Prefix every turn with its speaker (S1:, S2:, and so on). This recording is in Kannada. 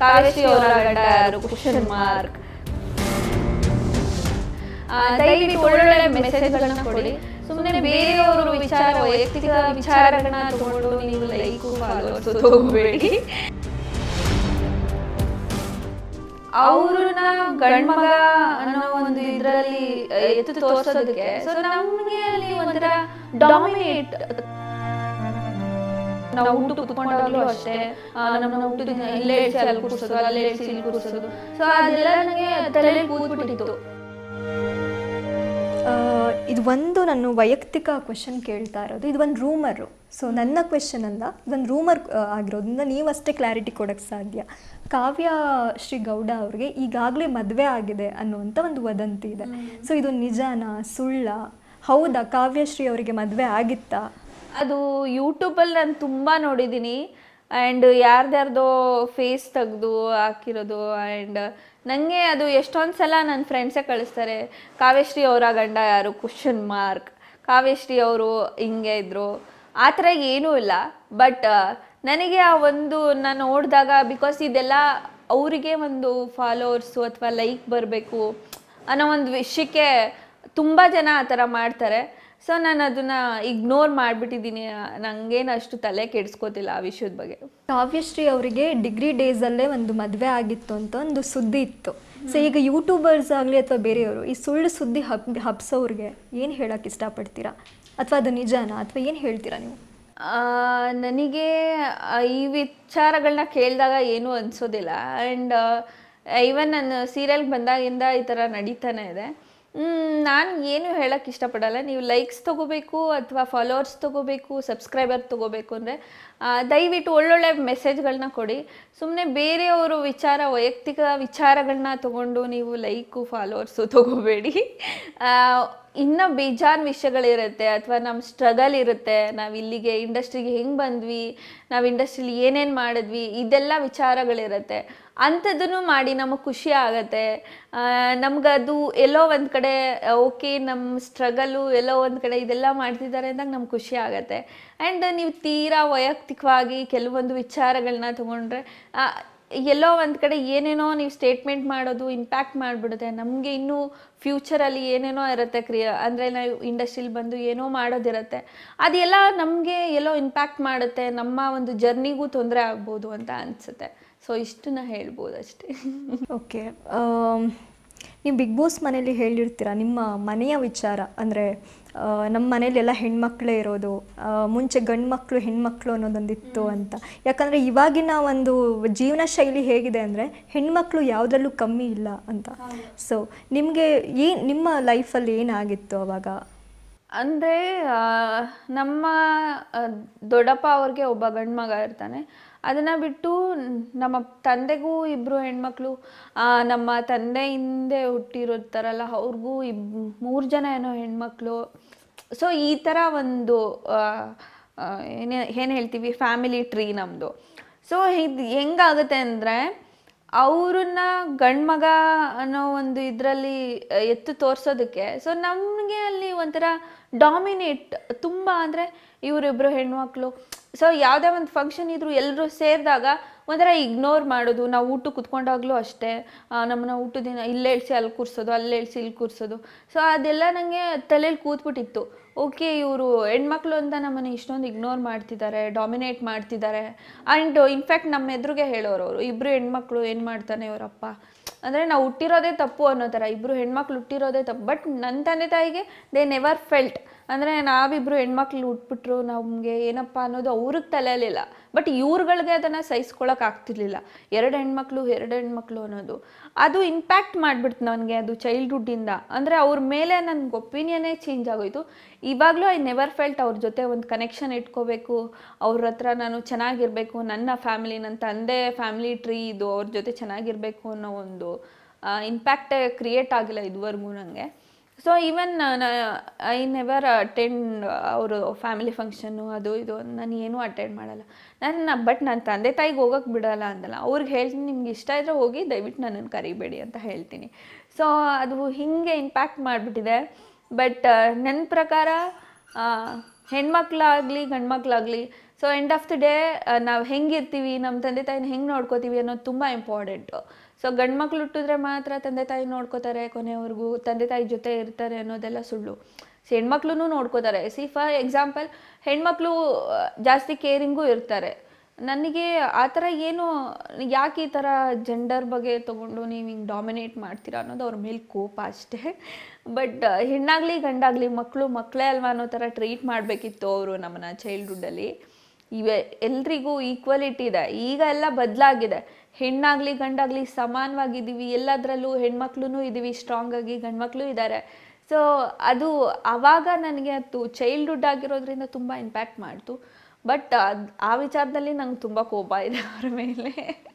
S1: ಕಾವೇರಿ ಹೋರಾಟ ಕ್ವಶನ್ ಮಾರ್ಕ್ ದಯವಿಟ್ಟು ಒಳ್ಳೊಳ್ಳೆ ಮೆಸೇಜ್ಗಳನ್ನ ಕೊಡಿ ಸುಮ್ಮನೆ ಬೇರೆಯವರು ವಿಚಾರ ವೈಯಕ್ತಿಕ ವಿಚಾರಗಳನ್ನ ತಗೊಂಡು ನೀವು ಲೈಕು ಫಾಲೋವರ್ಸ್ ಹೋಗಬೇಡಿ ಅವ್ರನ್ನ ಗಂಡ್ಮಗ ಅನ್ನೋ ಒಂದು ಇದರಲ್ಲಿ ಎತ್ತು ತೋರ್ಸೋದಕ್ಕೆ ಸೊ ನಮ್ಗೆ ಅಲ್ಲಿ ಒಂಥರ ಡಾಮಿನೇಟ್ ನಾವು ಊಟ ಕುತ್ಕೊಂಡಾಗಲೂ ಅಷ್ಟೇ ನಮ್ಮನ್ನ ಊಟ ಇಲ್ಲೇ ಇಳಿಸಿ ಅಲ್ಲಿ ಕೂರಿಸೋದು ಅಲ್ಲೇ ಇಳಿಸಿ ಇಲ್ಲಿ ಕೂರಿಸೋದು ಸೊ ಅದೆಲ್ಲ ನನಗೆ ತಲೆಯಲ್ಲಿ ಕೂತ್ಬಿಟ್ಟಿತ್ತು
S2: ಇದು ಒಂದು ನಾನು ವೈಯಕ್ತಿಕ ಕ್ವೆಶನ್ ಕೇಳ್ತಾ ಇರೋದು ಇದು ಒಂದು ರೂಮರು ಸೊ ನನ್ನ ಕ್ವೆಶನ್ ಅಲ್ಲ ಇದೊಂದು ರೂಮರ್ ಆಗಿರೋದ್ರಿಂದ ನೀವಷ್ಟೇ ಕ್ಲಾರಿಟಿ ಕೊಡೋಕ್ಕೆ ಸಾಧ್ಯ ಕಾವ್ಯ ಶ್ರೀ ಗೌಡ ಅವ್ರಿಗೆ ಈಗಾಗಲೇ ಮದುವೆ ಆಗಿದೆ ಅನ್ನುವಂಥ ಒಂದು ವದಂತಿ ಇದೆ ಸೊ ಇದು ನಿಜಾನ ಸುಳ್ಳ ಹೌದಾ ಕಾವ್ಯಶ್ರೀ ಅವರಿಗೆ ಮದುವೆ ಆಗಿತ್ತಾ ಅದು ಯೂಟ್ಯೂಬಲ್ಲಿ ನಾನು ತುಂಬ ನೋಡಿದ್ದೀನಿ ಆ್ಯಂಡ್ ಯಾರ್ದಾರ್ದೋ ಫೇಸ್
S1: ತೆಗೆದು ಹಾಕಿರೋದು ಆ್ಯಂಡ್ ನನಗೆ ಅದು ಎಷ್ಟೊಂದು ಸಲ ನನ್ನ ಫ್ರೆಂಡ್ಸೇ ಕಳಿಸ್ತಾರೆ ಕಾವ್ಯಶ್ರೀ ಅವರ ಗಂಡ ಯಾರು ಕ್ವಶನ್ ಮಾರ್ಕ್ ಕಾವ್ಯಶ್ರೀ ಅವರು ಹಿಂಗೆ ಇದ್ದರು ಆ ಥರ ಏನೂ ಇಲ್ಲ ಬಟ್ ನನಗೆ ಆ ಒಂದು ನಾನು ನೋಡಿದಾಗ ಬಿಕಾಸ್ ಇದೆಲ್ಲ ಅವರಿಗೆ ಒಂದು ಫಾಲೋವರ್ಸು ಅಥವಾ ಲೈಕ್ ಬರಬೇಕು ಅನ್ನೋ ಒಂದು ವಿಷಯಕ್ಕೆ ತುಂಬ ಜನ ಆ ಥರ ಮಾಡ್ತಾರೆ ಸೊ ನಾನು ಅದನ್ನು ಇಗ್ನೋರ್ ಮಾಡಿಬಿಟ್ಟಿದ್ದೀನಿ ನನಗೇನು ಅಷ್ಟು ತಲೆ ಕೆಡಿಸ್ಕೋತಿಲ್ಲ ಆ ವಿಷಯದ ಬಗ್ಗೆ
S2: ಕಾವ್ಯಶ್ರೀ ಅವರಿಗೆ ಡಿಗ್ರಿ ಡೇಸಲ್ಲೇ ಒಂದು ಮದುವೆ ಆಗಿತ್ತು ಅಂತ ಒಂದು ಸುದ್ದಿ ಇತ್ತು ಸೊ ಈಗ ಯೂಟ್ಯೂಬರ್ಸ್ ಆಗಲಿ ಅಥವಾ ಬೇರೆಯವರು ಈ ಸುಳ್ಳು ಸುದ್ದಿ ಹಬ್ ಹಬ್ಸೋರಿಗೆ ಏನು ಹೇಳೋಕ್ಕೆ ಇಷ್ಟಪಡ್ತೀರಾ ಅಥವಾ ಅದು ನಿಜನ ಅಥವಾ ಏನು ಹೇಳ್ತೀರಾ ನೀವು
S1: ನನಗೆ ಈ ವಿಚಾರಗಳನ್ನ ಕೇಳಿದಾಗ ಏನೂ ಅನಿಸೋದಿಲ್ಲ ಆ್ಯಂಡ್ ಈವನ್ ನಾನು ಸೀರಿಯಲ್ಗೆ ಬಂದಾಗಿಂದ ಈ ಥರ ನಡೀತಾನೆ ಇದೆ ನಾನು ಏನು ಹೇಳಕ್ಕೆ ಇಷ್ಟಪಡಲ್ಲ ನೀವು ಲೈಕ್ಸ್ ತೊಗೋಬೇಕು ಅಥವಾ ಫಾಲೋವರ್ಸ್ ತೊಗೋಬೇಕು ಸಬ್ಸ್ಕ್ರೈಬರ್ ತೊಗೋಬೇಕು ಅಂದರೆ ದಯವಿಟ್ಟು ಒಳ್ಳೊಳ್ಳೆ ಮೆಸೇಜ್ಗಳನ್ನ ಕೊಡಿ ಸುಮ್ಮನೆ ಬೇರೆಯವರು ವಿಚಾರ ವೈಯಕ್ತಿಕ ವಿಚಾರಗಳನ್ನ ತೊಗೊಂಡು ನೀವು ಲೈಕು ಫಾಲೋವರ್ಸು ತೊಗೋಬೇಡಿ ಇನ್ನ ಬೇಜಾನ್ ವಿಷಯಗಳಿರುತ್ತೆ ಅಥವಾ ನಮ್ಮ ಸ್ಟ್ರಗಲ್ ಇರುತ್ತೆ ನಾವು ಇಲ್ಲಿಗೆ ಇಂಡಸ್ಟ್ರಿಗೆ ಹೆಂಗೆ ಬಂದ್ವಿ ನಾವು ಇಂಡಸ್ಟ್ರೀಲಿ ಏನೇನು ಮಾಡಿದ್ವಿ ಇದೆಲ್ಲ ವಿಚಾರಗಳಿರುತ್ತೆ ಅಂಥದ್ದನ್ನು ಮಾಡಿ ನಮಗೆ ಖುಷಿ ಆಗತ್ತೆ ನಮಗದು ಎಲ್ಲೋ ಒಂದು ಕಡೆ ಓಕೆ ನಮ್ಮ ಸ್ಟ್ರಗಲು ಎಲ್ಲೋ ಒಂದು ಕಡೆ ಇದೆಲ್ಲ ಮಾಡ್ತಿದ್ದಾರೆ ಅಂದಾಗ ನಮ್ಗೆ ಖುಷಿ ಆಗತ್ತೆ ಆ್ಯಂಡ್ ನೀವು ತೀರಾ ವೈಯಕ್ತಿಕವಾಗಿ ಕೆಲವೊಂದು ವಿಚಾರಗಳನ್ನ ತೊಗೊಂಡ್ರೆ ಎಲ್ಲೋ ಒಂದು ಕಡೆ ಏನೇನೋ ನೀವು ಸ್ಟೇಟ್ಮೆಂಟ್ ಮಾಡೋದು ಇಂಪ್ಯಾಕ್ಟ್ ಮಾಡಿಬಿಡುತ್ತೆ ನಮಗೆ ಇನ್ನೂ ಫ್ಯೂಚರಲ್ಲಿ ಏನೇನೋ ಇರುತ್ತೆ ಕ್ರಿಯಾ ಅಂದರೆ ನಾವು ಇಂಡಸ್ಟ್ರೀಲಿ ಬಂದು ಏನೋ ಮಾಡೋದಿರುತ್ತೆ ಅದೆಲ್ಲ ನಮಗೆ ಎಲ್ಲೋ ಇಂಪ್ಯಾಕ್ಟ್ ಮಾಡುತ್ತೆ ನಮ್ಮ ಒಂದು ಜರ್ನಿಗೂ ತೊಂದರೆ ಆಗ್ಬೋದು ಅಂತ ಅನಿಸುತ್ತೆ ಸೊ ಇಷ್ಟನ್ನ ಹೇಳ್ಬೋದು ಅಷ್ಟೇ
S2: ಓಕೆ um, ನೀವು ಬಿಗ್ ಬಾಸ್ ಮನೇಲಿ ಹೇಳಿರ್ತೀರ ನಿಮ್ಮ ಮನೆಯ ವಿಚಾರ ಅಂದರೆ ನಮ್ಮ ಮನೇಲೆಲ್ಲ ಹೆಣ್ಮಕ್ಳೇ ಇರೋದು ಮುಂಚೆ ಗಂಡು ಮಕ್ಕಳು ಹೆಣ್ಮಕ್ಳು ಅನ್ನೋದೊಂದಿತ್ತು ಅಂತ ಯಾಕಂದರೆ ಇವಾಗಿನ ಒಂದು ಜೀವನ ಶೈಲಿ ಹೇಗಿದೆ ಅಂದರೆ ಹೆಣ್ಮಕ್ಳು ಯಾವುದ್ರಲ್ಲೂ ಕಮ್ಮಿ ಇಲ್ಲ ಅಂತ ಸೊ ನಿಮಗೆ ಏನು ನಿಮ್ಮ ಲೈಫಲ್ಲಿ ಏನಾಗಿತ್ತು ಅವಾಗ ಅಂದರೆ ನಮ್ಮ
S1: ದೊಡ್ಡಪ್ಪ ಅವ್ರಿಗೆ ಒಬ್ಬ ಗಂಡ್ಮಗ ಮಗ ಇರ್ತಾನೆ ಅದನ್ನು ಬಿಟ್ಟು ನಮ್ಮ ತಂದೆಗೂ ಇಬ್ಬರು ಹೆಣ್ಮಕ್ಳು ನಮ್ಮ ತಂದೆ ಹಿಂದೆ ಹುಟ್ಟಿರುತ್ತಾರಲ್ಲ ಅವ್ರಿಗೂ ಇಬ್ ಮೂರು ಜನ ಏನೋ ಹೆಣ್ಮಕ್ಳು ಸೊ ಈ ಥರ ಒಂದು ಏನೇ ಏನು ಹೇಳ್ತೀವಿ ಫ್ಯಾಮಿಲಿ ಟ್ರೀ ನಮ್ಮದು ಸೊ ಇದು ಹೆಂಗಾಗುತ್ತೆ ಅಂದರೆ ಅವ್ರನ್ನ ಗಂಡ್ಮಗ ಅನ್ನೋ ಒಂದು ಇದರಲ್ಲಿ ಎತ್ತು ತೋರಿಸೋದಕ್ಕೆ ಸೊ ನಮಗೆ ಅಲ್ಲಿ ಒಂಥರ ಡಾಮಿನೇಟ್ ತುಂಬ ಅಂದರೆ ಇವರಿಬ್ಬರು ಹೆಣ್ಮಕ್ಳು ಸೊ ಯಾವುದೇ ಒಂದು ಫಂಕ್ಷನ್ ಇದ್ದರೂ ಎಲ್ಲರೂ ಸೇರಿದಾಗ ಒಂಥರ ಇಗ್ನೋರ್ ಮಾಡೋದು ನಾವು ಊಟ ಕುತ್ಕೊಂಡಾಗಲೂ ಅಷ್ಟೇ ನಮ್ಮನ್ನ ಊಟದಿನ ಇಲ್ಲೇ ಇಳಿಸಿ ಅಲ್ಲಿ ಕೂರಿಸೋದು ಅಲ್ಲೇ ಇಳಿಸಿ ಇಲ್ಲಿ ಕೂರಿಸೋದು ಸೊ ಅದೆಲ್ಲ ನನಗೆ ತಲೆಯಲ್ಲಿ ಕೂತ್ಬಿಟ್ಟಿತ್ತು ಓಕೆ ಇವರು ಹೆಣ್ಮಕ್ಳು ಅಂತ ನಮ್ಮನ್ನು ಇಷ್ಟೊಂದು ಇಗ್ನೋರ್ ಮಾಡ್ತಿದ್ದಾರೆ ಡಾಮಿನೇಟ್ ಮಾಡ್ತಿದ್ದಾರೆ ಆ್ಯಂಡ್ ಇನ್ಫ್ಯಾಕ್ಟ್ ನಮ್ಮ ಎದುರಿಗೆ ಹೇಳೋರು ಅವರು ಇಬ್ಬರು ಹೆಣ್ಮಕ್ಳು ಏನು ಮಾಡ್ತಾನೆ ಇವರಪ್ಪ ಅಂದರೆ ನಾವು ಹುಟ್ಟಿರೋದೇ ತಪ್ಪು ಅನ್ನೋ ಥರ ಇಬ್ಬರು ಹೆಣ್ಮಕ್ಳು ಹುಟ್ಟಿರೋದೇ ತಪ್ಪು ಬಟ್ ನನ್ನ ತಂದೆ ತಾಯಿಗೆ ದೇ ನೆವರ್ ಫೆಲ್ಟ್ ಅಂದರೆ ನಾವಿಬ್ಬರು ಹೆಣ್ಮಕ್ಳು ಉಟ್ಬಿಟ್ರು ನಮಗೆ ಏನಪ್ಪ ಅನ್ನೋದು ಅವ್ರಿಗೆ ತಲೆಯಲ್ಲಿಲ್ಲ ಬಟ್ ಇವ್ರುಗಳಿಗೆ ಅದನ್ನು ಸಹಿಸ್ಕೊಳಕ್ಕೆ ಆಗ್ತಿರ್ಲಿಲ್ಲ ಎರಡು ಹೆಣ್ಮಕ್ಳು ಎರಡು ಹೆಣ್ಮಕ್ಳು ಅನ್ನೋದು ಅದು ಇಂಪ್ಯಾಕ್ಟ್ ಮಾಡಿಬಿಡ್ತು ನನಗೆ ಅದು ಚೈಲ್ಡ್ಹುಡ್ಡಿಂದ ಅಂದರೆ ಅವ್ರ ಮೇಲೆ ನನಗೆ ಒಪಿನಿಯನೇ ಚೇಂಜ್ ಆಗೋಯಿತು ಇವಾಗಲೂ ಐ ನೆವರ್ ಫೆಲ್ಟ್ ಅವ್ರ ಜೊತೆ ಒಂದು ಕನೆಕ್ಷನ್ ಇಟ್ಕೋಬೇಕು ಅವ್ರ ಹತ್ರ ನಾನು ಚೆನ್ನಾಗಿರಬೇಕು ನನ್ನ ಫ್ಯಾಮಿಲಿ ನನ್ನ ತಂದೆ ಫ್ಯಾಮಿಲಿ ಟ್ರೀ ಇದು ಅವ್ರ ಜೊತೆ ಚೆನ್ನಾಗಿರಬೇಕು ಅನ್ನೋ ಒಂದು ಇಂಪ್ಯಾಕ್ಟ್ ಕ್ರಿಯೇಟ್ ಆಗಿಲ್ಲ ಇದುವರೆಗೂ ನನಗೆ so even I never attend ಅವರು ಫ್ಯಾಮಿಲಿ ಫಂಕ್ಷನ್ನು ಅದು ಇದು ನಾನು ಏನೂ ಅಟೆಂಡ್ ಮಾಡಲ್ಲ ನಾನು ಬಟ್ ನನ್ನ ತಂದೆ ತಾಯಿಗೆ ಹೋಗೋಕ್ಕೆ ಬಿಡೋಲ್ಲ ಅಂದಲ್ಲ ಅವ್ರಿಗೆ ಹೇಳ್ತೀನಿ ನಿಮ್ಗೆ ಇಷ್ಟ ಇದ್ದರೆ ಹೋಗಿ ದಯವಿಟ್ಟು ನನ್ನನ್ನು ಕರಿಬೇಡಿ ಅಂತ ಹೇಳ್ತೀನಿ ಸೊ ಅದು ಹಿಂಗೆ ಇಂಪ್ಯಾಕ್ಟ್ ಮಾಡಿಬಿಟ್ಟಿದೆ ಬಟ್ uh, ನನ್ನ ಪ್ರಕಾರ ಹೆಣ್ಮಕ್ಳಾಗಲಿ ಗಂಡ್ಮಕ್ಳಾಗಲಿ so end of the day ನಾವು ಹೆಂಗಿರ್ತೀವಿ ನಮ್ಮ ತಂದೆ ತಾಯಿನ ಹೆಂಗೆ ನೋಡ್ಕೋತೀವಿ ಅನ್ನೋದು ತುಂಬ ಇಂಪಾರ್ಟೆಂಟು ಸೊ ಗಂಡು ಮಕ್ಳು ಹುಟ್ಟಿದ್ರೆ ಮಾತ್ರ ತಂದೆ ತಾಯಿ ನೋಡ್ಕೋತಾರೆ ಕೊನೆವರೆಗೂ ತಂದೆ ತಾಯಿ ಜೊತೆ ಇರ್ತಾರೆ ಅನ್ನೋದೆಲ್ಲ ಸುಳ್ಳು ಸೊ ಹೆಣ್ಮಕ್ಳು ನೋಡ್ಕೋತಾರೆ ಸಿ ಫಾರ್ ಎಕ್ಸಾಂಪಲ್ ಹೆಣ್ಮಕ್ಳು ಜಾಸ್ತಿ ಕೇರಿಂಗೂ ಇರ್ತಾರೆ ನನಗೆ ಆ ಥರ ಏನು ಯಾಕೆ ಈ ಥರ ಜೆಂಡರ್ ಬಗ್ಗೆ ತೊಗೊಂಡು ನೀವು ಹಿಂಗೆ ಡಾಮಿನೇಟ್ ಮಾಡ್ತೀರಾ ಅನ್ನೋದು ಅವ್ರ ಮೇಲೆ ಕೋಪ ಅಷ್ಟೇ ಬಟ್ ಹೆಣ್ಣಾಗಲಿ ಗಂಡಾಗಲಿ ಮಕ್ಕಳು ಮಕ್ಕಳೇ ಅಲ್ವಾ ಅನ್ನೋ ಥರ ಟ್ರೀಟ್ ಮಾಡಬೇಕಿತ್ತು ಅವರು ನಮ್ಮನ್ನ ಚೈಲ್ಡ್ಹುಡ್ಡಲ್ಲಿ ಇವೆ ಎಲ್ರಿಗೂ ಈಕ್ವಲಿಟಿ ಇದೆ ಈಗ ಎಲ್ಲ ಬದಲಾಗಿದೆ ಹೆಣ್ಣಾಗಲಿ ಗಂಡಾಗಲಿ ಸಮಾನವಾಗಿದ್ದೀವಿ ಎಲ್ಲದರಲ್ಲೂ ಹೆಣ್ಮಕ್ಳು ಇದ್ದೀವಿ ಸ್ಟ್ರಾಂಗ್ ಆಗಿ ಗಂಡ್ಮಕ್ಳು ಇದ್ದಾರೆ ಸೊ ಅದು ಆವಾಗ ನನಗೆ ಅದು ಚೈಲ್ಡ್ಹುಡ್ ಆಗಿರೋದ್ರಿಂದ ತುಂಬ ಇಂಪ್ಯಾಕ್ಟ್ ಮಾಡ್ತು ಬಟ್ ಅದು ಆ ವಿಚಾರದಲ್ಲಿ ನಂಗೆ ತುಂಬ ಕೋಪ ಇದೆ ಅವರ ಮೇಲೆ